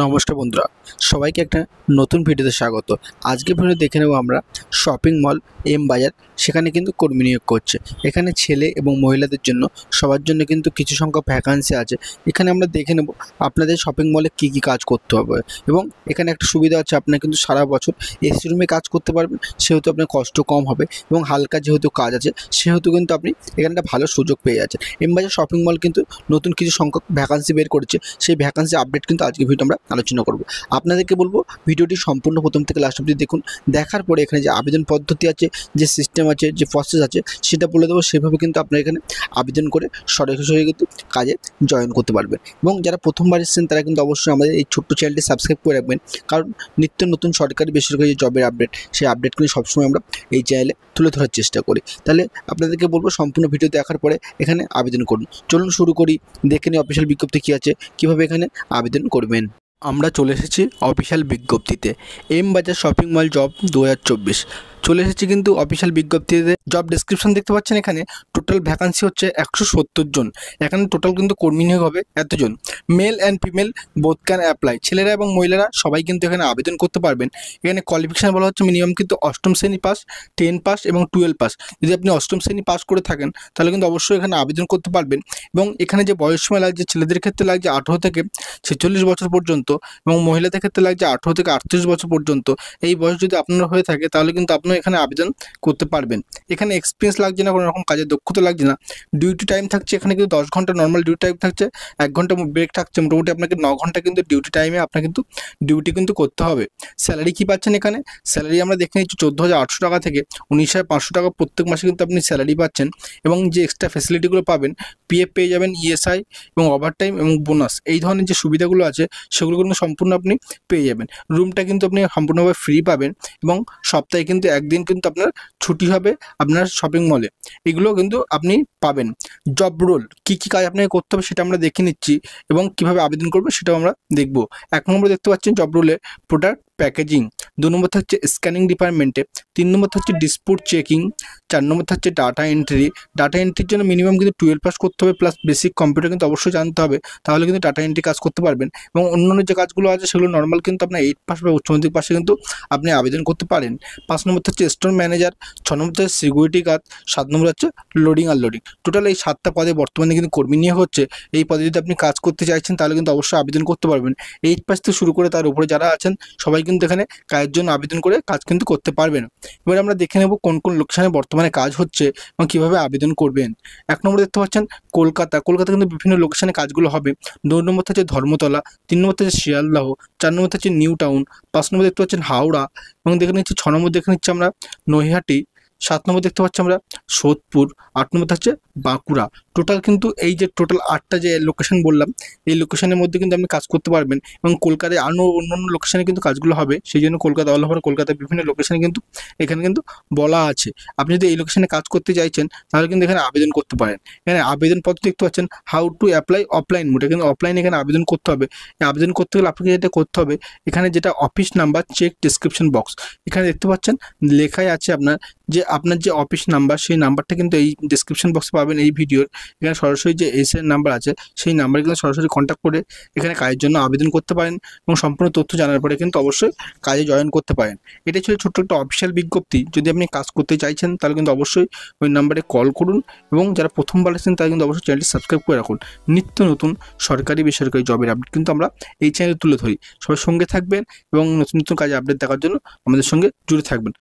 নমস্কার বন্ধুরা সবাইকে একটা নতুন ভিডিওতে স্বাগত আজকে ভিডিও দেখে নেব আমরা শপিং মল এম বাজার সেখানে কিন্তু কর্মী নিয়োগ করছে এখানে ছেলে এবং মহিলাদের জন্য সবার জন্য কিন্তু কিছু সংখ্যক ভ্যাকান্সি আছে এখানে আমরা দেখে নেব আপনাদের শপিং মলে কি কি কাজ করতে হবে এবং এখানে একটা সুবিধা আছে আপনার কিন্তু সারা বছর এসি রুমে কাজ করতে পারবেন সেহেতু আপনার কষ্ট কম হবে এবং হালকা যেহেতু কাজ আছে সেহেতু কিন্তু আপনি এখানে একটা ভালো সুযোগ পেয়ে যাচ্ছেন এম বাজার শপিং মল কিন্তু নতুন কিছু সংখ্যক ভ্যাকান্সি বের করেছে সেই ভ্যাকান্সি আপডেট কিন্তু আজকে ভিডিও আমরা আলোচনা করব আপনাদেরকে বলবো ভিডিওটি সম্পূর্ণ প্রথম থেকে লাস্ট অবধি দেখুন দেখার পরে এখানে যে আবেদন পদ্ধতি আছে যে সিস্টেম আছে যে প্রসেস আছে সেটা বলে দেবো সেভাবে কিন্তু আপনারা এখানে আবেদন করে সরাসরি কিন্তু কাজে জয়েন করতে পারবেন এবং যারা প্রথমবার এসেছেন তারা কিন্তু অবশ্যই আমাদের এই ছোট্ট চ্যানেলটি সাবস্ক্রাইব করে রাখবেন কারণ নিত্য নতুন সরকারি বেসরকারি যে জবের আপডেট সেই আপডেটগুলি সবসময় আমরা এই চ্যানেলে তুলে ধরার চেষ্টা করি তাহলে আপনাদেরকে বলবো সম্পূর্ণ ভিডিও দেখার পরে এখানে আবেদন করুন চলুন শুরু করি দেখে নিই অফিসিয়াল বিজ্ঞপ্তি কী আছে কীভাবে এখানে আবেদন করবেন আমরা চলে এসেছি অফিসিয়াল বিজ্ঞপ্তিতে এম বাজার শপিং মল জব দু চলে এসেছি কিন্তু অফিসিয়াল বিজ্ঞপ্তিতে জব ডিসক্রিপশন দেখতে পাচ্ছেন এখানে টোটাল ভ্যাকান্সি হচ্ছে একশো সত্তর জন এখানে টোটাল কিন্তু কর্মী নিয়োগ হবে এতজন male and female both can apply ছেলেরা এবং মহিলারা সবাই কিন্তু এখানে আবেদন করতে পারবেন এখানে কোয়ালিফিকেশান বলা হচ্ছে মিনিমাম কিন্তু অষ্টম শ্রেণী পাস টেন পাস এবং টুয়েলভ পাস যদি আপনি অষ্টম শ্রেণী পাস করে থাকেন তাহলে কিন্তু অবশ্যই এখানে আবেদন করতে পারবেন এবং এখানে যে সময় লাগছে ছেলেদের ক্ষেত্রে লাগছে আঠেরো থেকে ছেচল্লিশ বছর পর্যন্ত এবং মহিলাদের ক্ষেত্রে লাগছে আঠেরো থেকে আটত্রিশ বছর পর্যন্ত এই বয়স যদি আপনার হয়ে থাকে তাহলে কিন্তু আপনার এখানে আবেদন করতে পারবেন এখানে এক্সপিরিয়েন্স লাগছে না কোনো রকম কাজের দক্ষতা লাগছে না ডিউটি টাইম থাকছে এখানে কিন্তু দশ ঘন্টা নর্মাল ডিউটি টাইম থাকছে এক ঘন্টা ব্রেক থাকছে মোটামুটি আপনাকে ন ঘন্টা কিন্তু ডিউটি টাইমে আপনার কিন্তু ডিউটি কিন্তু করতে হবে স্যালারি কি পাচ্ছেন এখানে স্যালারি আমরা দেখে নিচ্ছি চোদ্দো হাজার আটশো টাকা থেকে উনিশ হাজার পাঁচশো টাকা প্রত্যেক মাসে কিন্তু আপনি স্যালারি পাচ্ছেন এবং যে এক্সট্রা ফেসিলিটিগুলো পাবেন পিএফ পেয়ে যাবেন ইএসআই e এবং ওভার টাইম এবং বোনাস এই ধরনের যে সুবিধাগুলো আছে সেগুলো কিন্তু সম্পূর্ণ আপনি পেয়ে যাবেন রুমটা কিন্তু আপনি সম্পূর্ণভাবে ফ্রি পাবেন এবং সপ্তাহে কিন্তু এক একদিন কিন্তু আপনার ছুটি হবে আপনার শপিং মলে এগুলো কিন্তু আপনি পাবেন জব রোল কী কী কাজ আপনাকে করতে হবে সেটা আমরা দেখে নিচ্ছি এবং কিভাবে আবেদন করবো সেটাও আমরা দেখব এক নম্বর দেখতে পাচ্ছেন জব রোলে প্রোডাক্ট প্যাকেজিং দু নম্বর থাকছে স্ক্যানিং ডিপার্টমেন্টে তিন নম্বর থাকছে ডিসপুট চেকিং চার নম্বর থাকছে ডাটা এন্ট্রি ডাটা এন্ট্রির জন্য মিনিমাম কিন্তু টুয়েলভ পাস করতে হবে প্লাস বেসিক কম্পিউটার কিন্তু অবশ্যই জানতে হবে তাহলে কিন্তু ডাটা এন্ট্রি কাজ করতে পারবেন এবং অন্যান্য যে কাজগুলো আছে সেগুলো নর্মাল কিন্তু আপনার এইট পাস বা উচ্চ মাধ্যমিক পাশে কিন্তু আপনি আবেদন করতে পারেন পাঁচ নম্বর থাকছে স্টোর ম্যানেজার ছ নম্বর হচ্ছে সিকিউরিটি কাজ সাত নম্বর হচ্ছে লোডিং আর লোডিং টোটাল এই সাতটা পদে বর্তমানে কিন্তু কর্মী নিয়ে হচ্ছে এই পদে যদি আপনি কাজ করতে চাইছেন তাহলে কিন্তু অবশ্যই আবেদন করতে পারবেন এইট পাস থেকে শুরু করে তার উপরে যারা আছেন সবাই কিন্তু এখানে কাজ আয়ের জন্য আবেদন করে কাজ কিন্তু করতে পারবেন এবার আমরা দেখে নেব কোন কোন লোকসানে বর্তমানে কাজ হচ্ছে এবং কীভাবে আবেদন করবেন এক নম্বর দেখতে পাচ্ছেন কলকাতা কলকাতা কিন্তু বিভিন্ন লোকসানে কাজগুলো হবে দু নম্বর হচ্ছে ধর্মতলা তিন নম্বর হচ্ছে শিয়ালদাহ চার নম্বর হচ্ছে নিউ টাউন পাঁচ নম্বর দেখতে পাচ্ছেন হাওড়া এবং দেখে নিচ্ছি ছ নম্বর দেখে নিচ্ছি আমরা নৈহাটি সাত নম্বর দেখতে পাচ্ছি আমরা সোদপুর আট নম্বর হচ্ছে বাঁকুড়া টোটাল কিন্তু এই যে টোটাল আটটা যে লোকেশন বললাম এই লোকেশনের মধ্যে কিন্তু আপনি কাজ করতে পারবেন এবং কলকাতায় আরও অন্য অন্য লোকেশানে কিন্তু কাজগুলো হবে সেই জন্য কলকাতা অল ওভার কলকাতার বিভিন্ন লোকেশানে কিন্তু এখানে কিন্তু বলা আছে আপনি যদি এই লোকেশানে কাজ করতে চাইছেন তাহলে কিন্তু এখানে আবেদন করতে পারেন এখানে আবেদন পত্র দেখতে পাচ্ছেন হাউ টু অ্যাপ্লাই অফলাইন মোটে কিন্তু অফলাইনে এখানে আবেদন করতে হবে আবেদন করতে গেলে আপনাকে যেটা করতে হবে এখানে যেটা office number check description box এখানে দেখতে পাচ্ছেন লেখাই আছে আপনার যে আপনার যে অফিস নাম্বার সেই নাম্বারটা কিন্তু এই ডিসক্রিপশন বক্সে পাবেন এই ভিডিওর এখানে সরাসরি যে এসের নাম্বার আছে সেই নাম্বারে কিন্তু সরাসরি কন্ট্যাক্ট করে এখানে কাজের জন্য আবেদন করতে পারেন এবং সম্পূর্ণ তথ্য জানার পরে কিন্তু অবশ্যই কাজে জয়েন করতে পারেন এটা ছিল ছোট্ট একটা অফিসিয়াল বিজ্ঞপ্তি যদি আপনি কাজ করতে চাইছেন তাহলে কিন্তু অবশ্যই ওই নাম্বারে কল করুন এবং যারা প্রথমবার আছেন তারা কিন্তু অবশ্যই চ্যানেলটি সাবস্ক্রাইব করে রাখুন নিত্য নতুন সরকারি বেসরকারি জবের আপডেট কিন্তু আমরা এই চ্যানেলে তুলে ধরি সবাই সঙ্গে থাকবেন এবং নতুন নতুন কাজে আপডেট দেখার জন্য আমাদের সঙ্গে জুড়ে থাকবেন